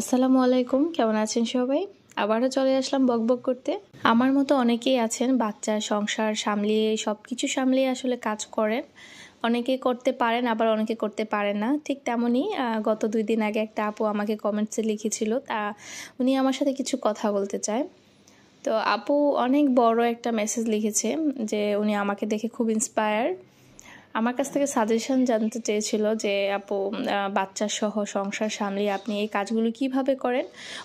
আসসালামু আলাইকুম কেমন আছেন সবাই আবারও চলে আসলাম বকবক করতে আমার মতো অনেকেই আছেন বাচ্চা সংসার সামলিয়ে সব কিছু সামলিয়ে আসলে কাজ করেন অনেকে করতে পারেন আবার অনেকে করতে পারেন না ঠিক তেমনই গত দুই দিন আগে একটা আপু আমাকে কমেন্টসে লিখেছিল তা উনি আমার সাথে কিছু কথা বলতে চায় তো আপু অনেক বড় একটা মেসেজ লিখেছে যে উনি আমাকে দেখে খুব ইন্সপায়ার আমার কাছ থেকে সাজেশন জানতে চেয়েছিল যে আপু বাচ্চা সহ সংসার সামলিয়ে আপনি এই কাজগুলো কিভাবে করেন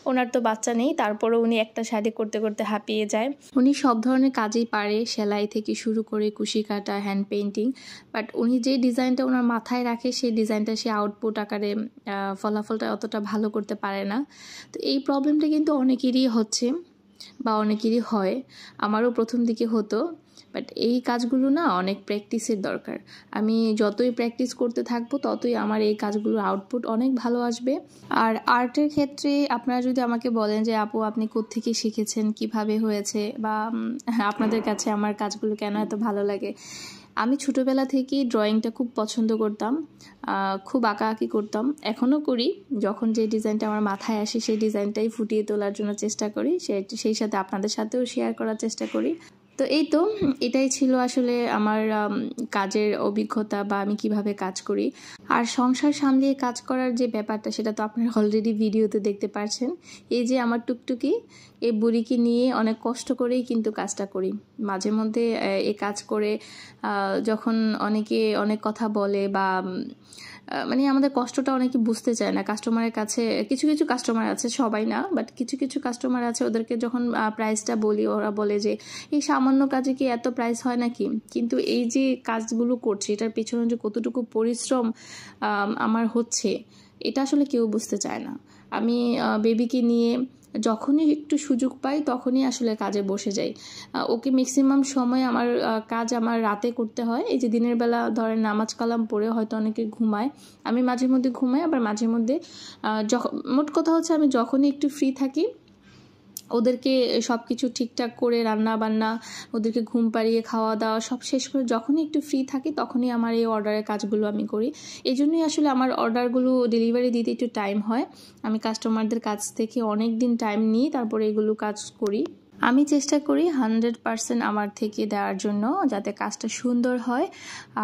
ওনার তো বাচ্চা নেই তারপরে উনি একটা শাড়ি করতে করতে হাঁপিয়ে যায় উনি সব ধরনের কাজেই পারে সেলাই থেকে শুরু করে কুশি কাটা হ্যান্ড পেন্টিং বাট উনি যে ডিজাইনটা ওনার মাথায় রাখে সেই ডিজাইনটা সে আউটপুট আকারে ফলাফলটা অতটা ভালো করতে পারে না তো এই প্রবলেমটা কিন্তু অনেকেরই হচ্ছে বা অনেকেরই হয় আমারও প্রথম দিকে হতো বাট এই কাজগুলো না অনেক প্র্যাকটিসের দরকার আমি যতই প্র্যাকটিস করতে থাকবো ততই আমার এই কাজগুলোর আউটপুট অনেক ভালো আসবে আর আর্টের ক্ষেত্রে আপনারা যদি আমাকে বলেন যে আপু আপনি কোত্থেকে শিখেছেন কিভাবে হয়েছে বা আপনাদের কাছে আমার কাজগুলো কেন এত ভালো লাগে আমি ছোটোবেলা থেকেই ড্রয়িংটা খুব পছন্দ করতাম খুব আঁকাআঁকি করতাম এখনও করি যখন যে ডিজাইনটা আমার মাথায় আসে সেই ডিজাইনটাই ফুটিয়ে তোলার জন্য চেষ্টা করি সেই সাথে আপনাদের সাথেও শেয়ার করার চেষ্টা করি তো এই তো এটাই ছিল আসলে আমার কাজের অভিজ্ঞতা বা আমি কিভাবে কাজ করি আর সংসার সামলিয়ে কাজ করার যে ব্যাপারটা সেটা তো আপনারা অলরেডি ভিডিওতে দেখতে পারছেন এই যে আমার টুকটুকি এই বুড়িকে নিয়ে অনেক কষ্ট করেই কিন্তু কাজটা করি মাঝে মধ্যে এ কাজ করে যখন অনেকে অনেক কথা বলে বা মানে আমাদের কষ্টটা অনেকে বুঝতে চায় না কাস্টমারের কাছে কিছু কিছু কাস্টমার আছে সবাই না বাট কিছু কিছু কাস্টমার আছে ওদেরকে যখন প্রাইসটা বলি ওরা বলে যে এই সামান্য কাজে কি এত প্রাইস হয় নাকি কিন্তু এই যে কাজগুলো করছে এটার পিছনে যে কতটুকু পরিশ্রম আমার হচ্ছে এটা আসলে কেউ বুঝতে চায় না আমি বেবিকে নিয়ে যখনই একটু সুযোগ পাই তখনই আসলে কাজে বসে যাই ওকে ম্যাক্সিমাম সময় আমার কাজ আমার রাতে করতে হয় এই যে দিনের বেলা ধরেন নামাজ কালাম পড়ে হয়তো অনেকে ঘুমায় আমি মাঝে মধ্যে ঘুমাই আবার মাঝে মধ্যে যখন মোট কথা হচ্ছে আমি যখনই একটু ফ্রি থাকি ওদেরকে সব কিছু ঠিকঠাক করে রান্না বান্না ওদেরকে ঘুম পাড়িয়ে খাওয়া দাওয়া সব শেষ করে যখনই একটু ফ্রি থাকি তখনই আমার এই অর্ডারের কাজগুলো আমি করি এই জন্যই আসলে আমার অর্ডারগুলো ডেলিভারি দিতে একটু টাইম হয় আমি কাস্টমারদের কাছ থেকে অনেক দিন টাইম নিই তারপরে এগুলো কাজ করি আমি চেষ্টা করি হান্ড্রেড পারসেন্ট আমার থেকে দেওয়ার জন্য যাতে কাজটা সুন্দর হয়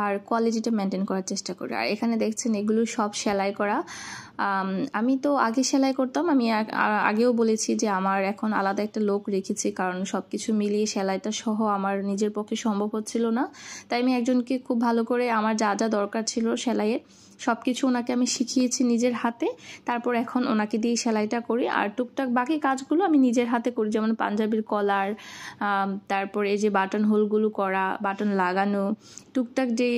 আর কোয়ালিটিটা মেনটেন করার চেষ্টা করি আর এখানে দেখছেন এগুলো সব সেলাই করা আমি তো আগে সেলাই করতাম আমি আগেও বলেছি যে আমার এখন আলাদা একটা লোক রেখেছি কারণ সব কিছু মিলিয়ে সেলাইটা সহ আমার নিজের পক্ষে সম্ভব হচ্ছিল না তাই আমি একজনকে খুব ভালো করে আমার যা যা দরকার ছিল সেলাইয়ের সব কিছু ওনাকে আমি শিখিয়েছি নিজের হাতে তারপর এখন ওনাকে দিয়ে সেলাইটা করি আর টুকটাক বাকি কাজগুলো আমি নিজের হাতে করি যেমন পাঞ্জাবির কলার তারপরে এই যে বাটন হোলগুলো করা বাটন লাগানো টুকটাক যে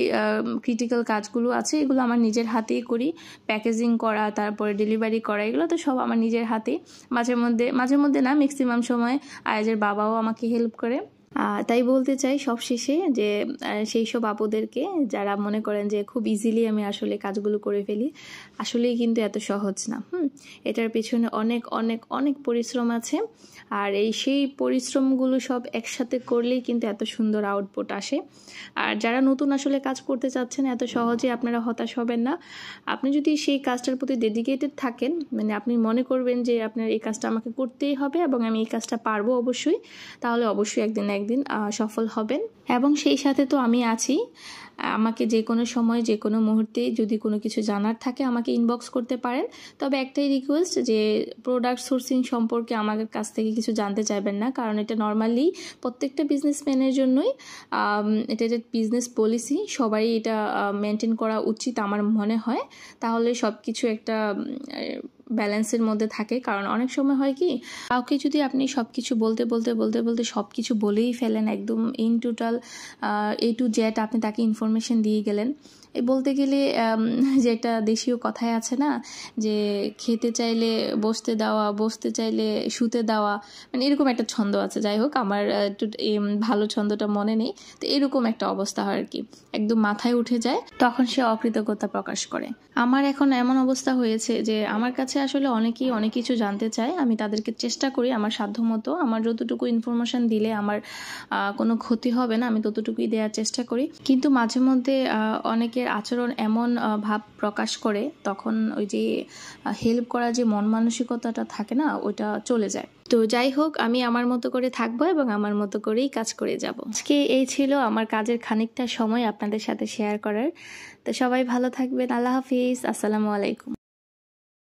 ক্রিটিক্যাল কাজগুলো আছে এগুলো আমার নিজের হাতেই করি প্যাকেজিং করা তারপরে ডেলিভারি করা এগুলো তো সব আমার নিজের হাতে মাঝে মধ্যে মাঝে মধ্যে না ম্যাক্সিমাম সময় আয়াজের বাবাও আমাকে হেল্প করে তাই বলতে চাই সবশেষে যে সেই সব আপুদেরকে যারা মনে করেন যে খুব ইজিলি আমি আসলে কাজগুলো করে ফেলি আসলেই কিন্তু এত সহজ না হুম এটার পেছনে অনেক অনেক অনেক পরিশ্রম আছে আর এই সেই পরিশ্রমগুলো সব একসাথে করলেই কিন্তু এত সুন্দর আউটপুট আসে আর যারা নতুন আসলে কাজ করতে চাচ্ছেন এত সহজে আপনারা হতাশ হবেন না আপনি যদি সেই কাজটার প্রতি ডেডিকেটেড থাকেন মানে আপনি মনে করবেন যে আপনার এই কাজটা আমাকে করতেই হবে এবং আমি এই কাজটা পারবো অবশ্যই তাহলে অবশ্যই একদিন একদিন সফল হবেন এবং সেই সাথে তো আমি আছি আমাকে যে কোনো সময় যে কোনো মুহূর্তে যদি কোনো কিছু জানার থাকে আমাকে ইনবক্স করতে পারেন তবে একটাই রিকোয়েস্ট যে প্রোডাক্ট সোর্সিং সম্পর্কে আমার কাছ থেকে কিছু জানতে চাইবেন না কারণ এটা নর্মালি প্রত্যেকটা বিজনেসম্যানের জন্যই এটা এটা বিজনেস পলিসি সবাই এটা মেনটেন করা উচিত আমার মনে হয় তাহলে সব কিছু একটা ব্যালেন্সের মধ্যে থাকে কারণ অনেক সময় হয় কি কাউকে যদি আপনি সব কিছু বলতে বলতে বলতে বলতে সব কিছু বলেই ফেলেন একদম in total A to Z আপনি তাকে ইনফরমেশন দিয়ে গেলেন বলতে গেলে যেটা দেশীয় কথায় আছে না যে খেতে চাইলে বসতে দেওয়া বসতে চাইলে শুতে দেওয়া মানে এরকম একটা ছন্দ আছে যাই হোক আমার একটু ভালো ছন্দটা মনে নেই তো এরকম একটা অবস্থা হয় আর কি একদম মাথায় উঠে যায় তখন সে অকৃতজ্ঞতা প্রকাশ করে আমার এখন এমন অবস্থা হয়েছে যে আমার কাছে আসলে অনেকেই অনেক কিছু জানতে চায় আমি তাদেরকে চেষ্টা করি আমার সাধ্যমতো আমার যতটুকু ইনফরমেশান দিলে আমার কোনো ক্ষতি হবে না আমি ততটুকুই দেওয়ার চেষ্টা করি কিন্তু মাঝে মধ্যে অনেকে অনেকের আচরণ এমন ভাব প্রকাশ করে তখন ওই যে হেল্প করা যে মন মানসিকতাটা থাকে না ওটা চলে যায় তো যাই হোক আমি আমার মতো করে থাকবো এবং আমার মতো করেই কাজ করে যাব আজকে এই ছিল আমার কাজের খানিকটা সময় আপনাদের সাথে শেয়ার করার তো সবাই ভালো থাকবেন আল্লাহ হাফিজ আসসালামু আলাইকুম